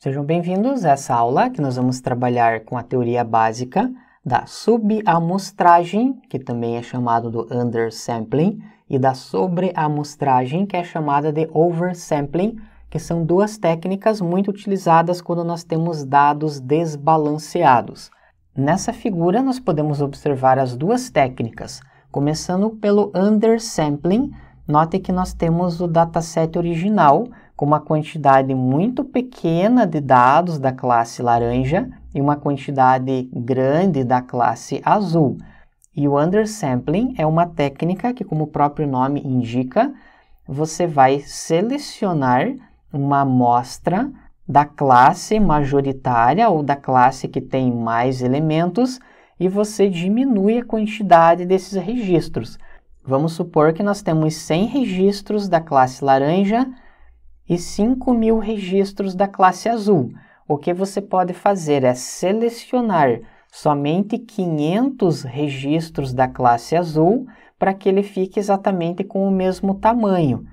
Sejam bem-vindos a essa aula que nós vamos trabalhar com a teoria básica da subamostragem, que também é chamado do undersampling, e da sobreamostragem, que é chamada de oversampling, que são duas técnicas muito utilizadas quando nós temos dados desbalanceados. Nessa figura, nós podemos observar as duas técnicas, começando pelo undersampling. Note que nós temos o dataset original, com uma quantidade muito pequena de dados da classe laranja e uma quantidade grande da classe azul. E o undersampling é uma técnica que, como o próprio nome indica, você vai selecionar uma amostra da classe majoritária ou da classe que tem mais elementos e você diminui a quantidade desses registros. Vamos supor que nós temos 100 registros da classe laranja e 5 mil registros da classe azul. O que você pode fazer é selecionar somente 500 registros da classe azul para que ele fique exatamente com o mesmo tamanho.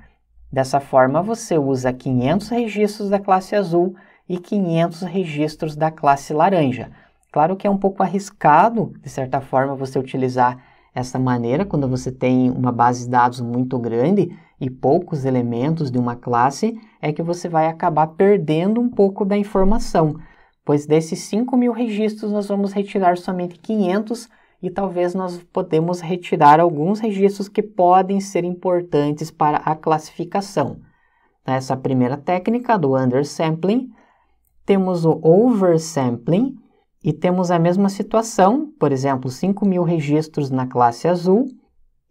Dessa forma, você usa 500 registros da classe azul e 500 registros da classe laranja. Claro que é um pouco arriscado, de certa forma, você utilizar essa maneira quando você tem uma base de dados muito grande, e poucos elementos de uma classe, é que você vai acabar perdendo um pouco da informação, pois desses 5 mil registros nós vamos retirar somente 500 e talvez nós podemos retirar alguns registros que podem ser importantes para a classificação. Essa primeira técnica do undersampling, temos o oversampling e temos a mesma situação, por exemplo, 5 mil registros na classe azul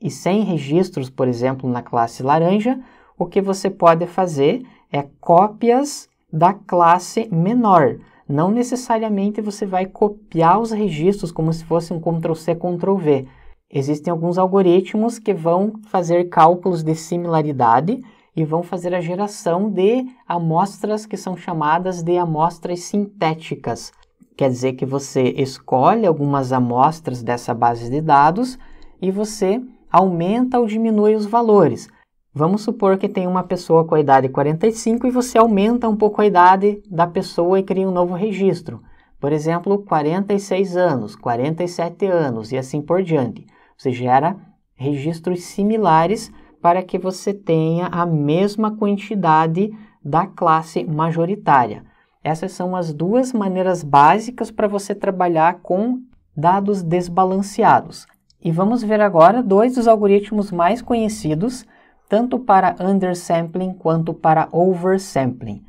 e sem registros, por exemplo, na classe laranja, o que você pode fazer é cópias da classe menor. Não necessariamente você vai copiar os registros como se fosse um Ctrl+C, Ctrl+V. Existem alguns algoritmos que vão fazer cálculos de similaridade e vão fazer a geração de amostras que são chamadas de amostras sintéticas. Quer dizer que você escolhe algumas amostras dessa base de dados e você aumenta ou diminui os valores. Vamos supor que tem uma pessoa com a idade 45 e você aumenta um pouco a idade da pessoa e cria um novo registro. Por exemplo, 46 anos, 47 anos e assim por diante. Você gera registros similares para que você tenha a mesma quantidade da classe majoritária. Essas são as duas maneiras básicas para você trabalhar com dados desbalanceados. E vamos ver agora dois dos algoritmos mais conhecidos, tanto para undersampling quanto para oversampling.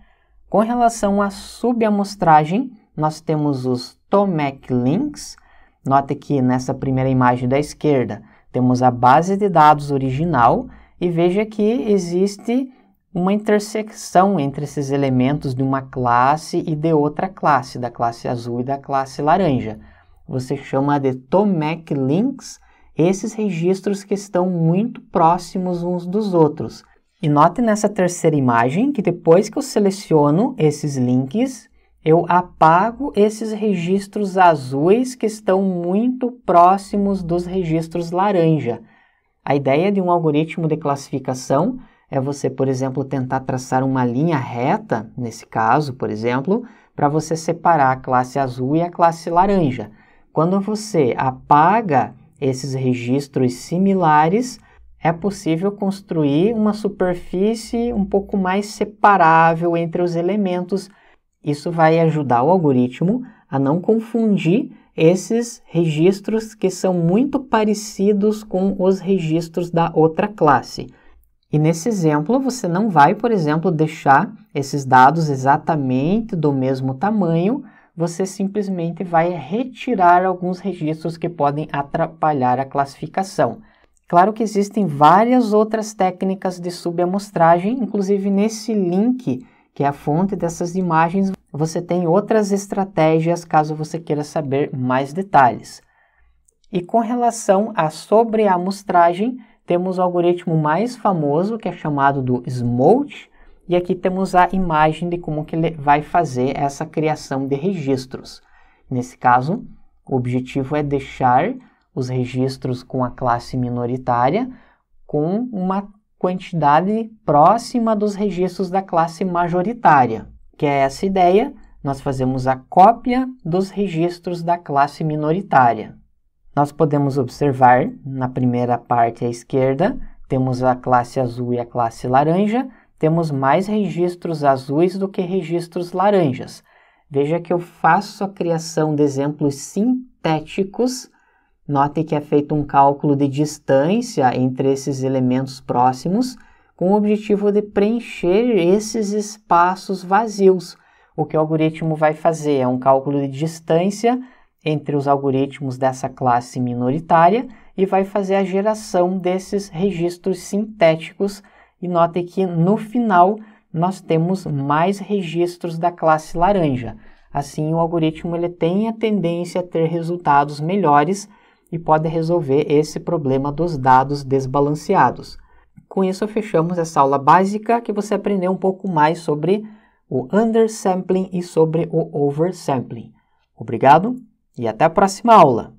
Com relação à subamostragem, nós temos os Tomek links. Nota que nessa primeira imagem da esquerda temos a base de dados original e veja que existe uma intersecção entre esses elementos de uma classe e de outra classe, da classe azul e da classe laranja. Você chama de Tomek links esses registros que estão muito próximos uns dos outros. E note nessa terceira imagem que depois que eu seleciono esses links, eu apago esses registros azuis que estão muito próximos dos registros laranja. A ideia de um algoritmo de classificação é você, por exemplo, tentar traçar uma linha reta, nesse caso, por exemplo, para você separar a classe azul e a classe laranja. Quando você apaga esses registros similares, é possível construir uma superfície um pouco mais separável entre os elementos. Isso vai ajudar o algoritmo a não confundir esses registros que são muito parecidos com os registros da outra classe. E nesse exemplo, você não vai, por exemplo, deixar esses dados exatamente do mesmo tamanho, você simplesmente vai retirar alguns registros que podem atrapalhar a classificação. Claro que existem várias outras técnicas de subamostragem, inclusive nesse link, que é a fonte dessas imagens, você tem outras estratégias caso você queira saber mais detalhes. E com relação à sobreamostragem, temos o algoritmo mais famoso, que é chamado do SMOLT, e aqui temos a imagem de como que ele vai fazer essa criação de registros. Nesse caso, o objetivo é deixar os registros com a classe minoritária com uma quantidade próxima dos registros da classe majoritária, que é essa ideia, nós fazemos a cópia dos registros da classe minoritária. Nós podemos observar, na primeira parte à esquerda, temos a classe azul e a classe laranja, temos mais registros azuis do que registros laranjas. Veja que eu faço a criação de exemplos sintéticos. Note que é feito um cálculo de distância entre esses elementos próximos, com o objetivo de preencher esses espaços vazios. O que o algoritmo vai fazer é um cálculo de distância entre os algoritmos dessa classe minoritária e vai fazer a geração desses registros sintéticos e note que no final nós temos mais registros da classe laranja. Assim, o algoritmo ele tem a tendência a ter resultados melhores e pode resolver esse problema dos dados desbalanceados. Com isso, fechamos essa aula básica que você aprendeu um pouco mais sobre o undersampling e sobre o oversampling. Obrigado e até a próxima aula!